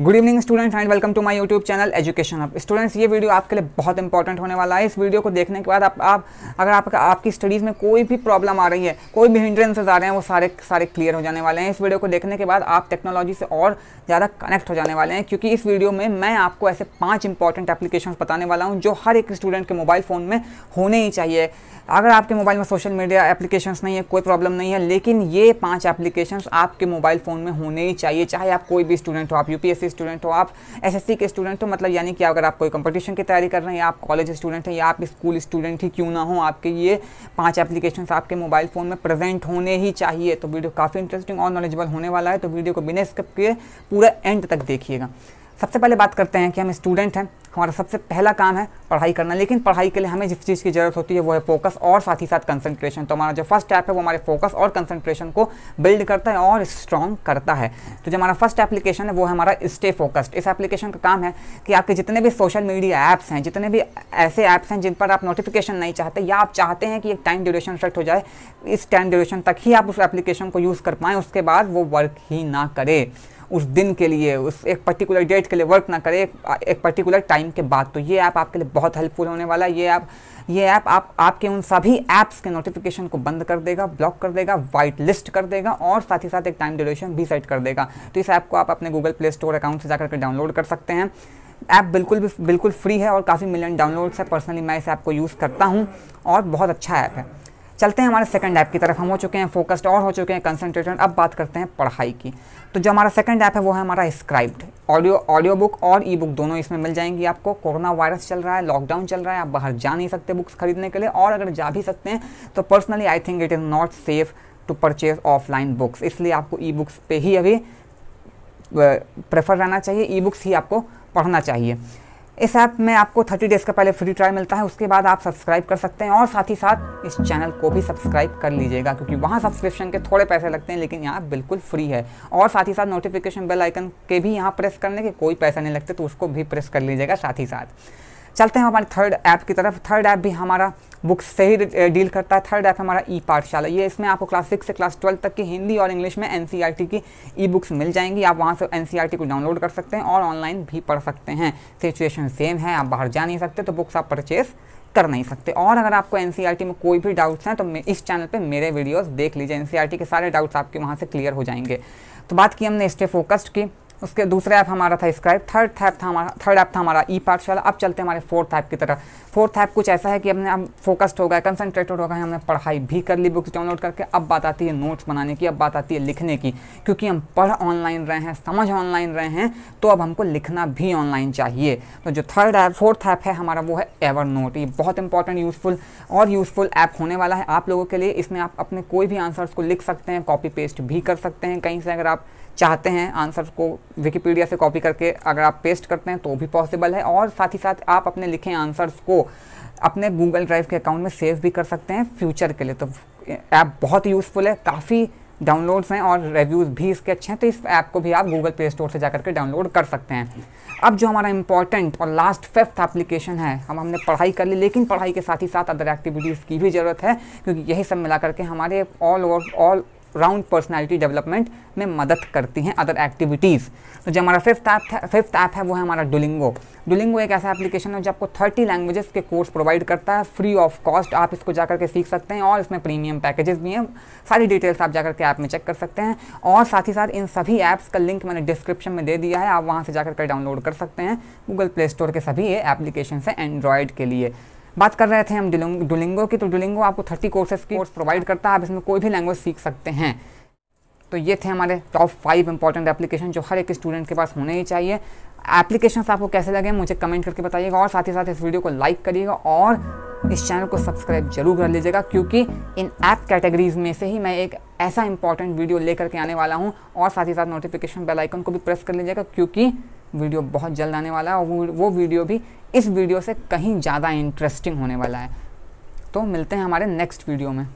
good evening students and welcome to my YouTube channel education अब students ये video आपके लिए बहुत इंपॉर्टेंट होने वाला है इस वीडियो को देखने के बाद आप आप अगर आप, आपकी स्टडीज़ में कोई भी प्रॉब्लम आ रही है कोई भी हिंड्रेंसेज आ रहे हैं वो सारे सारे क्लियर हो जाने वाले हैं इस वीडियो को देखने के बाद आप टेक्नोलॉजी से और ज़्यादा कनेक्ट हो जाने वाले हैं क्योंकि इस वीडियो में मैं आपको ऐसे पाँच इंपॉर्टेंट एप्लीकेशन बताने वाला हूँ जो हर एक स्टूडेंट के मोबाइल फ़ोन में होने ही चाहिए अगर आपके मोबाइल में सोशल मीडिया एप्लीकेशंस नहीं है कोई प्रॉब्लम नहीं है लेकिन ये पाँच एप्लीकेशंस आपके मोबाइल फ़ोन में होने ही चाहिए चाहे आप कोई भी स्टूडेंट हो आप यूपी यूपीएससी स्टूडेंट हो आप एसएससी के स्टूडेंट हो मतलब यानी कि अगर आप कोई कंपटीशन की तैयारी कर रहे हैं या आप कॉलेज स्टूडेंट हैं या आप स्कूल स्टूडेंट ही क्यों ना हो आपके ये पाँच एप्लीकेशन आपके मोबाइल फ़ोन में प्रेजेंट होने ही चाहिए तो वीडियो काफ़ी इंटरेस्टिंग और नॉलेजेबल होने वाला है तो वीडियो को बिना स्किप किए पूरा एंड तक देखिएगा सबसे पहले बात करते हैं कि हम स्टूडेंट हैं हमारा सबसे पहला काम है पढ़ाई करना लेकिन पढ़ाई के लिए हमें जिस चीज़ की ज़रूरत होती है वो है फोकस और साथ ही साथ कंसंट्रेशन तो हमारा जो फर्स्ट ऐप है वो हमारे फोकस और कंसंट्रेशन को बिल्ड करता है और स्ट्रॉन्ग करता है तो जो हमारा फर्स्ट एप्लीकेशन है वो है हमारा स्टे फोकस्ड इस एप्लीकेशन का काम है कि आपके जितने भी सोशल मीडिया ऐप्स हैं जितने भी ऐसे ऐप्स हैं जिन पर आप नोटिफिकेशन नहीं चाहते या आप चाहते हैं कि एक टाइम ड्यूरेशन सेट हो जाए इस टाइम ड्यूरेशन तक ही आप उस एप्लीकेशन को यूज़ कर पाएँ उसके बाद वो वर्क ही ना करें उस दिन के लिए उस एक पर्टिकुलर डेट के लिए वर्क ना करें एक, एक पर्टिकुलर टाइम के बाद तो ये ऐप आपके लिए बहुत हेल्पफुल होने वाला है ये ऐप ये ऐप आप आपके उन सभी ऐप्स के नोटिफिकेशन को बंद कर देगा ब्लॉक कर देगा वाइट लिस्ट कर देगा और साथ ही साथ एक टाइम ड्यूरेशन भी सेट कर देगा तो इस ऐप को आप अपने गूगल प्ले स्टोर अकाउंट से जाकर के डाउनलोड कर सकते हैं ऐप बिल्कुल भी बिल्कुल फ्री है और काफ़ी मिलियन डाउनलोड्स है पर्सनली मैं इस ऐप को यूज़ करता हूँ और बहुत अच्छा ऐप है चलते हैं हमारे सेकंड ऐप की तरफ हम हो चुके हैं फोकस्ड और हो चुके हैं कंसंट्रेटेड अब बात करते हैं पढ़ाई की तो जो हमारा सेकंड ऐप है वो है हमारा स्क्राइब्ड ऑडियो ऑडियो बुक और ई बुक दोनों इसमें मिल जाएंगी आपको कोरोना वायरस चल रहा है लॉकडाउन चल रहा है आप बाहर जा नहीं सकते बुक्स खरीदने के लिए और अगर जा भी सकते हैं तो personally I think it is not safe to purchase offline books इसलिए आपको ई बुक्स पर ही अभी प्रेफर रहना चाहिए ई बुक्स ही आपको पढ़ना चाहिए इस ऐप में आपको 30 डेज़ का पहले फ्री ट्रायल मिलता है उसके बाद आप सब्सक्राइब कर सकते हैं और साथ ही साथ इस चैनल को भी सब्सक्राइब कर लीजिएगा क्योंकि वहाँ सब्सक्रिप्शन के थोड़े पैसे लगते हैं लेकिन यहाँ बिल्कुल फ्री है और साथ ही साथ नोटिफिकेशन बेल आइकन के भी यहाँ प्रेस करने के कोई पैसा नहीं लगते तो उसको भी प्रेस कर लीजिएगा साथ ही साथ चलते हैं हमारे थर्ड ऐप की तरफ थर्ड ऐप भी हमारा बुक्स से ही डील करता है थर्ड ऐप हमारा ई पाठशाला ये इसमें आपको क्लास सिक्स से क्लास ट्वेल्व तक की हिंदी और इंग्लिश में एन e की ई बुक्स मिल जाएंगी आप वहाँ से एन e को डाउनलोड कर सकते हैं और ऑनलाइन भी पढ़ सकते हैं सिचुएशन सेम है आप बाहर जा नहीं सकते तो बुक्स आप परचेज़ कर नहीं सकते और अगर आपको एन e में कोई भी डाउट्स हैं तो इस चैनल पर मेरे वीडियोज़ देख लीजिए एन के सारे डाउट्स आपके वहाँ से क्लियर हो जाएंगे तो बात की हमने स्टे फोकस्ड की उसके दूसरा ऐप हमारा था स्क्राइब थर्ड ऐप था हमारा थर्ड ऐप था हमारा ई पाठशाला अब चलते हमारे फोर्थ ऐप की तरह फोर्थ ऐप कुछ ऐसा है कि हमने अब फोकस्ड हो गए कंसनट्रेटेड हो गए हमने पढ़ाई भी कर ली बुक्स डाउनलोड करके अब बात आती है नोट्स बनाने की अब बात आती है लिखने की क्योंकि हम पढ़ ऑनलाइन रहे हैं समझ ऑनलाइन रहे हैं तो अब हमको लिखना भी ऑनलाइन चाहिए तो जो थर्ड ऐप फोर्थ ऐप है हमारा वो है एवर नोट ये बहुत इंपॉर्टेंट यूज़फुल और यूज़फुल ऐप होने वाला है आप लोगों के लिए इसमें आप अपने कोई भी आंसर्स को लिख सकते हैं कॉपी पेस्ट भी कर सकते हैं कहीं से अगर आप चाहते हैं आंसर्स को विकीपीडिया से कॉपी करके अगर आप पेस्ट करते हैं तो भी पॉसिबल है और साथ ही साथ आप अपने लिखे आंसर्स को अपने गूगल ड्राइव के अकाउंट में सेव भी कर सकते हैं फ्यूचर के लिए तो ऐप बहुत यूज़फुल है काफ़ी डाउनलोड्स हैं और रिव्यूज़ भी इसके अच्छे हैं तो इस ऐप को भी आप गूगल प्ले स्टोर से जा करके डाउनलोड कर सकते हैं अब जो हमारा इंपॉर्टेंट और लास्ट फिफ्थ एप्लीकेशन है हम हमने पढ़ाई कर ली लेकिन पढ़ाई के साथ ही साथ अदर एक्टिविटीज़ की भी ज़रूरत है क्योंकि यही सब मिला करके हमारे all over all round personality development में मदद करती हैं अदर एक्टिविटीज़ तो जो हमारा फिफ्थ ऐप है फिफ्थ ऐप है वो है हमारा डुलिंगो डुलिंगो एक ऐसा एप्लीकेशन है जो आपको थर्टी लैंग्वेजेस के कोर्स प्रोवाइड करता है फ्री ऑफ कॉस्ट आप इसको जा करके सीख सकते हैं और इसमें प्रीमियम पैकेजेस भी हैं सारी डिटेल्स आप जाकर के ऐप में चेक कर सकते हैं और साथ ही साथ इन सभी ऐप्स का लिंक मैंने डिस्क्रिप्शन में दे दिया है आप वहाँ से जा के डाउनलोड कर सकते हैं गूगल प्ले स्टोर के सभी ये एप्लीकेशन है एंड्रॉयड के लिए बात कर रहे थे हम डुलिंगो की तो डुलिंगो आपको थर्टी कोर्सेज की कोर्स प्रोवाइड करता है आप इसमें कोई भी लैंग्वेज सीख सकते हैं तो ये थे हमारे टॉप फाइव इंपॉर्टेंट एप्लीकेशन जो हर एक स्टूडेंट के पास होने ही चाहिए एप्लीकेशन आपको कैसे लगे मुझे कमेंट करके बताइएगा और साथ ही साथ इस वीडियो को लाइक करिएगा और इस चैनल को सब्सक्राइब जरूर कर लीजिएगा क्योंकि इन ऐप कैटेगरीज में से ही मैं एक ऐसा इंपॉर्टेंट वीडियो लेकर के आने वाला हूँ और साथ ही साथ नोटिफिकेशन बेल आइकन को भी प्रेस कर लीजिएगा क्योंकि वीडियो बहुत जल्द आने वाला है और वो वीडियो भी इस वीडियो से कहीं ज़्यादा इंटरेस्टिंग होने वाला है तो मिलते हैं हमारे नेक्स्ट वीडियो में